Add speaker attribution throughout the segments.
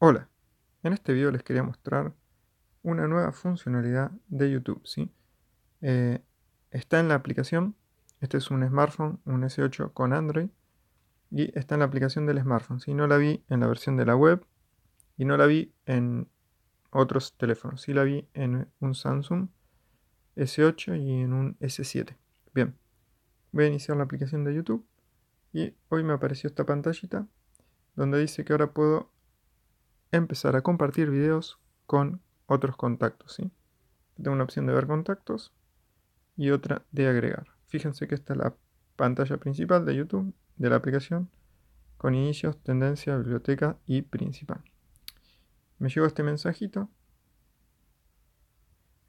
Speaker 1: Hola, en este video les quería mostrar una nueva funcionalidad de YouTube. ¿sí? Eh, está en la aplicación, este es un smartphone, un S8 con Android, y está en la aplicación del smartphone. No la vi en la versión de la web y no la vi en otros teléfonos, sí la vi en un Samsung S8 y en un S7. Bien, voy a iniciar la aplicación de YouTube y hoy me apareció esta pantallita donde dice que ahora puedo empezar a compartir videos con otros contactos. ¿sí? Tengo una opción de ver contactos y otra de agregar. Fíjense que esta es la pantalla principal de YouTube de la aplicación con inicios, tendencia, biblioteca y principal. Me llegó este mensajito.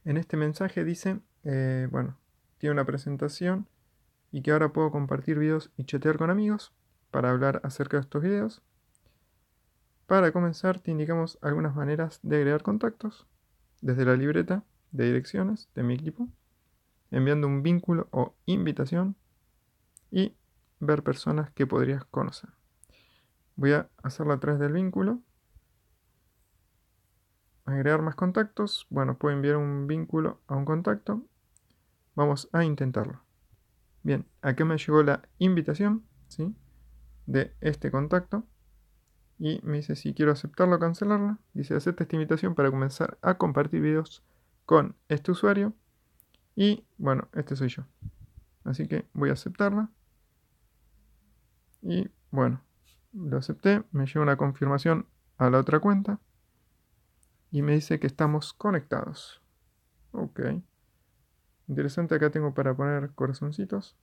Speaker 1: En este mensaje dice, eh, bueno, tiene una presentación y que ahora puedo compartir videos y chatear con amigos para hablar acerca de estos videos. Para comenzar te indicamos algunas maneras de agregar contactos desde la libreta de direcciones de mi equipo, enviando un vínculo o invitación y ver personas que podrías conocer. Voy a hacerlo a través del vínculo. Agregar más contactos. Bueno, puedo enviar un vínculo a un contacto. Vamos a intentarlo. Bien, qué me llegó la invitación ¿sí? de este contacto y me dice si quiero aceptarla o cancelarla. Dice acepta esta invitación para comenzar a compartir videos con este usuario. Y bueno, este soy yo. Así que voy a aceptarla. Y bueno, lo acepté. Me lleva una confirmación a la otra cuenta. Y me dice que estamos conectados. Ok. Interesante, acá tengo para poner corazoncitos.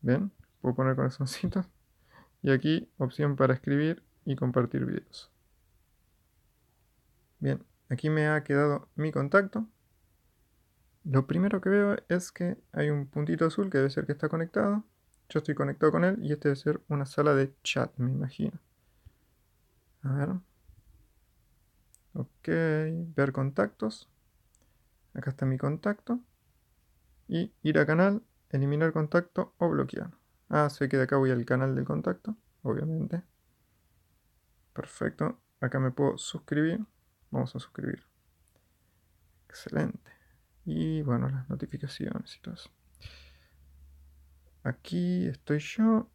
Speaker 1: ¿Ven? Puedo poner corazoncitos. Y aquí opción para escribir y compartir videos. Bien, aquí me ha quedado mi contacto. Lo primero que veo es que hay un puntito azul que debe ser que está conectado. Yo estoy conectado con él y este debe ser una sala de chat, me imagino. A ver. Ok, ver contactos. Acá está mi contacto. Y ir a canal, eliminar contacto o bloquear. Ah, sé que de acá voy al canal del contacto, obviamente. Perfecto. Acá me puedo suscribir. Vamos a suscribir. Excelente. Y bueno, las notificaciones y todo eso. Aquí estoy yo.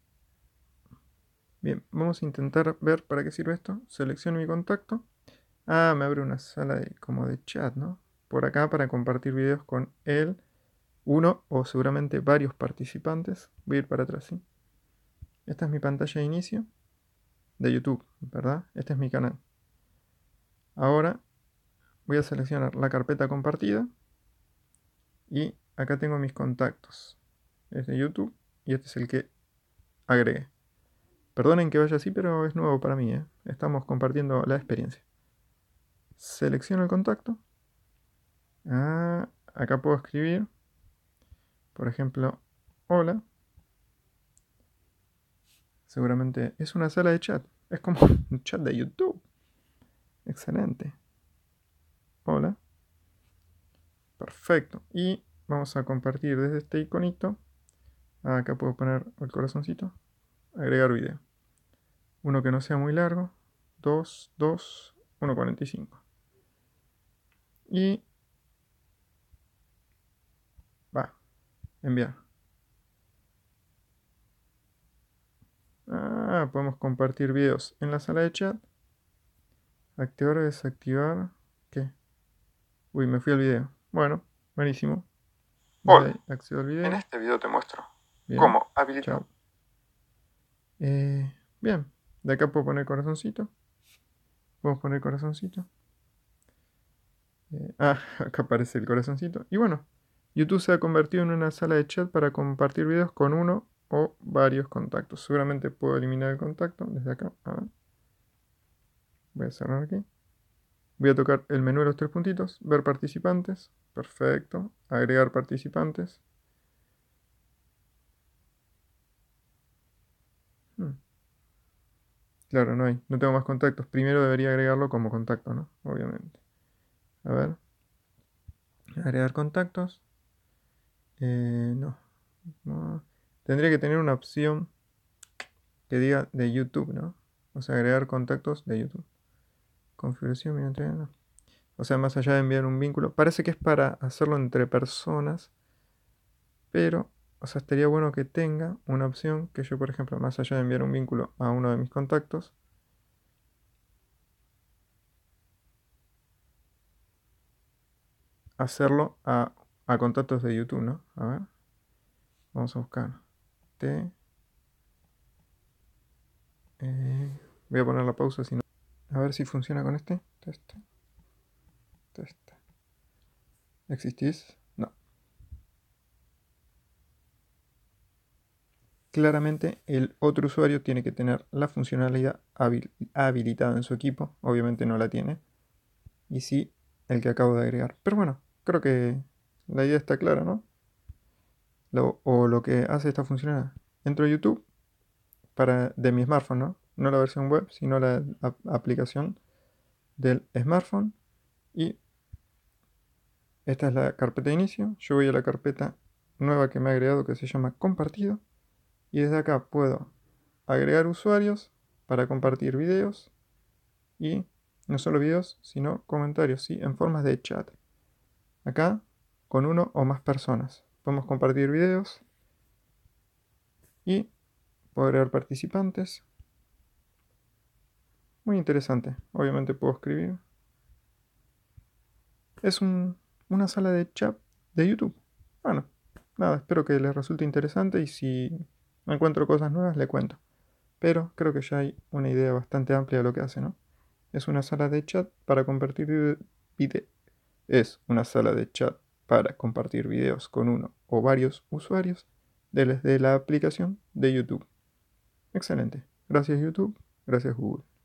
Speaker 1: Bien, vamos a intentar ver para qué sirve esto. Selecciono mi contacto. Ah, me abre una sala de, como de chat, ¿no? Por acá para compartir videos con él uno o seguramente varios participantes. Voy a ir para atrás, ¿sí? Esta es mi pantalla de inicio de YouTube, ¿verdad? Este es mi canal. Ahora voy a seleccionar la carpeta compartida y acá tengo mis contactos. Es de YouTube y este es el que agregué. Perdonen que vaya así, pero es nuevo para mí. ¿eh? Estamos compartiendo la experiencia. Selecciono el contacto. Ah, acá puedo escribir por ejemplo, hola. Seguramente es una sala de chat. Es como un chat de YouTube. Excelente. Hola. Perfecto. Y vamos a compartir desde este iconito. Acá puedo poner el corazoncito. Agregar video. Uno que no sea muy largo. 2, 2, 1.45. Y Enviar. Ah, podemos compartir videos. En la sala de chat. Activar o desactivar. ¿Qué? Uy, me fui al video. Bueno, buenísimo. Hola. En este video te muestro cómo habilitar. Eh, bien. De acá puedo poner corazoncito. podemos poner corazoncito. Eh, ah, acá aparece el corazoncito. Y bueno, YouTube se ha convertido en una sala de chat para compartir videos con uno o varios contactos. Seguramente puedo eliminar el contacto desde acá. Voy a cerrar aquí. Voy a tocar el menú de los tres puntitos. Ver participantes. Perfecto. Agregar participantes. Hmm. Claro, no hay. No tengo más contactos. Primero debería agregarlo como contacto, ¿no? Obviamente. A ver. Agregar contactos. Eh, no. Tendría que tener una opción que diga de YouTube, ¿no? O sea, agregar contactos de YouTube. Configuración, mira, no. O sea, más allá de enviar un vínculo. Parece que es para hacerlo entre personas. Pero, o sea, estaría bueno que tenga una opción que yo, por ejemplo, más allá de enviar un vínculo a uno de mis contactos. Hacerlo a a ah, contactos de YouTube, ¿no? A ver. Vamos a buscar. T. Eh, voy a poner la pausa si no. A ver si funciona con este. Test. Test. ¿Existís? No. Claramente el otro usuario tiene que tener la funcionalidad habilitada en su equipo. Obviamente no la tiene. Y sí, el que acabo de agregar. Pero bueno, creo que la idea está clara, ¿no? o lo que hace esta función. Entro a YouTube para, de mi smartphone, ¿no? No la versión web, sino la aplicación del smartphone. Y esta es la carpeta de inicio. Yo voy a la carpeta nueva que me ha agregado que se llama compartido. Y desde acá puedo agregar usuarios para compartir videos. Y no solo videos, sino comentarios, ¿sí? En formas de chat. Acá con uno o más personas. Podemos compartir videos y Poder ver participantes. Muy interesante. Obviamente puedo escribir. Es una sala de chat de YouTube. Bueno, nada, espero que les resulte interesante y si encuentro cosas nuevas le cuento. Pero creo que ya hay una idea bastante amplia de lo que hace, ¿no? Es una sala de chat para compartir video. Es una sala de chat para compartir videos con uno o varios usuarios desde la aplicación de YouTube. Excelente. Gracias YouTube, gracias Google.